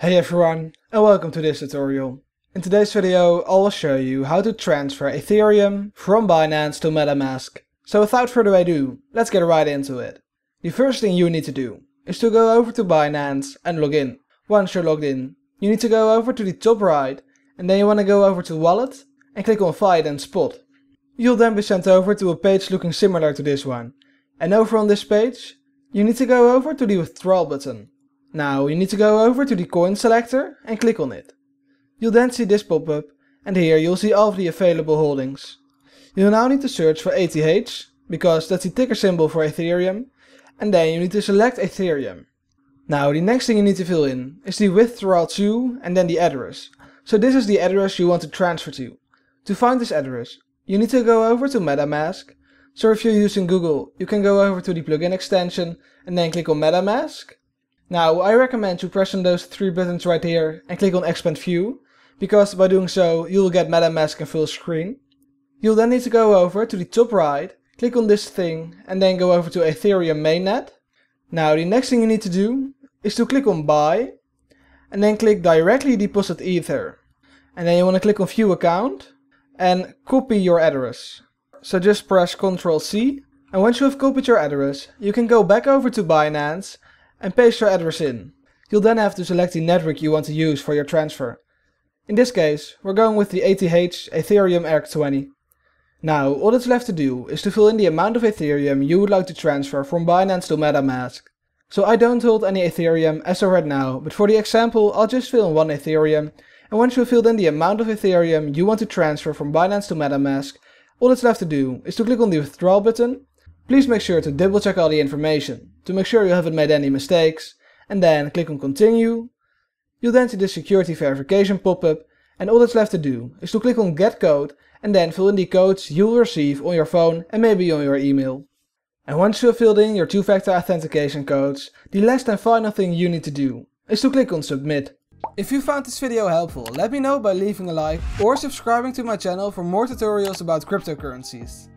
Hey everyone and welcome to this tutorial. In today's video I will show you how to transfer Ethereum from Binance to MetaMask. So without further ado, let's get right into it. The first thing you need to do is to go over to Binance and log in. Once you're logged in, you need to go over to the top right and then you want to go over to wallet and click on find and spot. You'll then be sent over to a page looking similar to this one. And over on this page, you need to go over to the withdrawal button now you need to go over to the coin selector and click on it. You'll then see this pop-up and here you'll see all of the available holdings. You'll now need to search for ATH because that's the ticker symbol for Ethereum and then you need to select Ethereum. Now the next thing you need to fill in is the withdrawal to and then the address. So this is the address you want to transfer to. To find this address you need to go over to MetaMask so if you're using Google, you can go over to the plugin extension and then click on MetaMask. Now I recommend you on those three buttons right here and click on expand view because by doing so you'll get MetaMask in full screen. You'll then need to go over to the top right, click on this thing and then go over to Ethereum mainnet. Now the next thing you need to do is to click on buy and then click directly deposit ether. And then you want to click on view account and copy your address. So just press Ctrl C and once you have copied your address, you can go back over to Binance and paste your address in. You'll then have to select the network you want to use for your transfer. In this case, we're going with the ATH Ethereum ERC20. Now, all that's left to do is to fill in the amount of Ethereum you would like to transfer from Binance to MetaMask. So I don't hold any Ethereum as of right now, but for the example, I'll just fill in one Ethereum, and once you've filled in the amount of Ethereum you want to transfer from Binance to MetaMask, all that's left to do is to click on the withdrawal button Please make sure to double check all the information to make sure you haven't made any mistakes and then click on continue. You'll then see the security verification pop-up and all that's left to do is to click on get code and then fill in the codes you'll receive on your phone and maybe on your email. And once you have filled in your two-factor authentication codes, the last and final thing you need to do is to click on submit. If you found this video helpful, let me know by leaving a like or subscribing to my channel for more tutorials about cryptocurrencies.